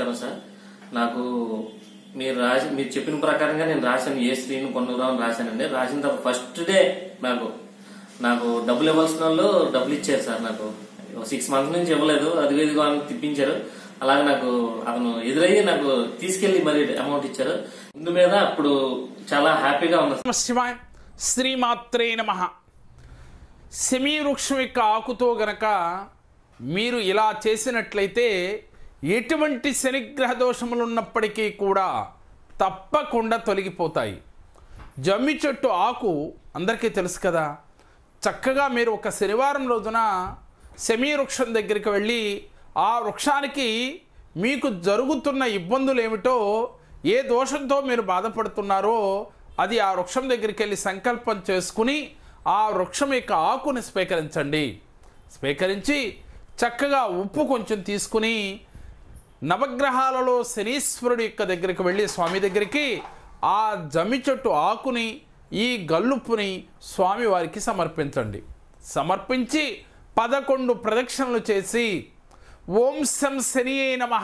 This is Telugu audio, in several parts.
నమస్కారం సార్ నాకు మీరు రాసి మీరు చెప్పిన ప్రకారంగా నేను రాశాను ఏ స్త్రీని కొనుగోలు రాశానండి రాసిన తర్వాత ఫస్ట్ డే నాకు నాకు డబ్బులు ఇవ్వాల్సిన వాళ్ళు డబ్బులు ఇచ్చారు సార్ నాకు సిక్స్ మంత్స్ నుంచి ఇవ్వలేదు అది ఇదిగో అని తిప్పించారు అలాగే నాకు అతను ఎదురయ్యి నాకు తీసుకెళ్లి మరి అమౌంట్ ఇచ్చారు ఇందు మీద అప్పుడు చాలా హ్యాపీగా ఉంది శివాయ్ మాత్రే నమ సెమీ వృక్షం యొక్క ఆకుతో గనక మీరు ఇలా చేసినట్లయితే ఎటువంటి శనిగ్రహ దోషములు ఉన్నప్పటికీ కూడా తప్పకుండా తొలగిపోతాయి జమ్మి చెట్టు ఆకు అందరికీ తెలుసు కదా చక్కగా మీరు ఒక శనివారం రోజున సెమీ వృక్షం దగ్గరికి వెళ్ళి ఆ వృక్షానికి మీకు జరుగుతున్న ఇబ్బందులు ఏమిటో ఏ దోషంతో మీరు బాధపడుతున్నారో అది ఆ వృక్షం దగ్గరికి వెళ్ళి సంకల్పం చేసుకుని ఆ వృక్షం యొక్క ఆకుని స్వీకరించండి స్వీకరించి చక్కగా ఉప్పు కొంచెం తీసుకుని నవగ్రహాలలో శనీశ్వరుడు యొక్క దగ్గరికి వెళ్ళి స్వామి దగ్గరికి ఆ జమి చెట్టు ఆకుని ఈ గల్లుప్పుని స్వామి వారికి సమర్పించండి సమర్పించి పదకొండు ప్రదక్షిణలు చేసి ఓం శం శనియే నమ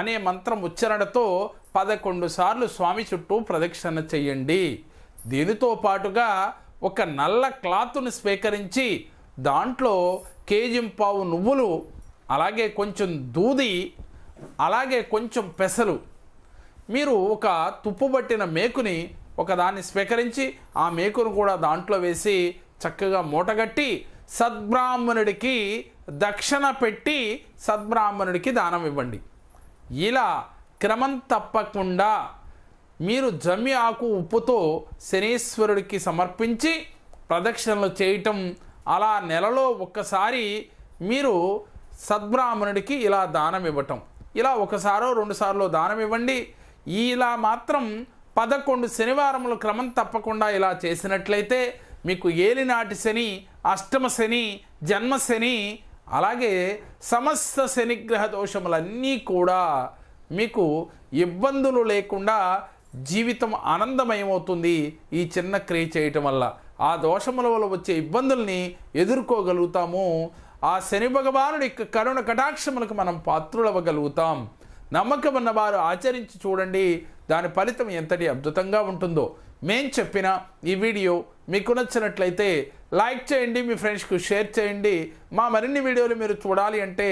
అనే మంత్రం ఉచ్చరణతో పదకొండు సార్లు స్వామి చుట్టూ ప్రదక్షిణ చేయండి దీనితో పాటుగా ఒక నల్ల క్లాత్ను స్వీకరించి దాంట్లో పావు నువ్వులు అలాగే కొంచెం దూది అలాగే కొంచెం పెసలు మీరు ఒక తుప్పుబట్టిన మేకుని ఒకదాన్ని స్వీకరించి ఆ మేకును కూడా దాంట్లో వేసి చక్కగా మూటగట్టి సద్బ్రాహ్మణుడికి దక్షిణ పెట్టి సద్బ్రాహ్మణుడికి దానం ఇవ్వండి ఇలా క్రమం తప్పకుండా మీరు జమ్మి ఆకు ఉప్పుతో శనీశ్వరుడికి సమర్పించి ప్రదక్షిణలు చేయటం అలా నెలలో ఒక్కసారి మీరు సద్బ్రాహ్మణుడికి ఇలా దానం ఇవ్వటం ఇలా ఒకసారో రెండుసార్లు దానం ఇవ్వండి ఇలా మాత్రం పదకొండు శనివారములు క్రమం తప్పకుండా ఇలా చేసినట్లయితే మీకు ఏలినాటి శని అష్టమ శని జన్మ శని అలాగే సమస్త శనిగ్రహ దోషములన్నీ కూడా మీకు ఇబ్బందులు లేకుండా జీవితం ఆనందమయమవుతుంది ఈ చిన్న క్రియ చేయటం వల్ల ఆ దోషముల వల్ల వచ్చే ఇబ్బందుల్ని ఎదుర్కోగలుగుతాము ఆ శని భగవానుడి కరుణ కటాక్షములకు మనం పాత్రులవ్వగలుగుతాం నమ్మకం ఉన్నవారు ఆచరించి చూడండి దాని ఫలితం ఎంతటి అద్భుతంగా ఉంటుందో మేం చెప్పిన ఈ వీడియో మీకు నచ్చినట్లయితే లైక్ చేయండి మీ ఫ్రెండ్స్కు షేర్ చేయండి మా మరిన్ని వీడియోలు మీరు చూడాలి అంటే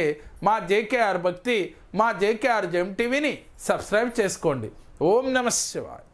మా జేకేఆర్ భక్తి మా జేకేఆర్ జెమ్ టీవీని సబ్స్క్రైబ్ చేసుకోండి ఓం నమ శివాయ్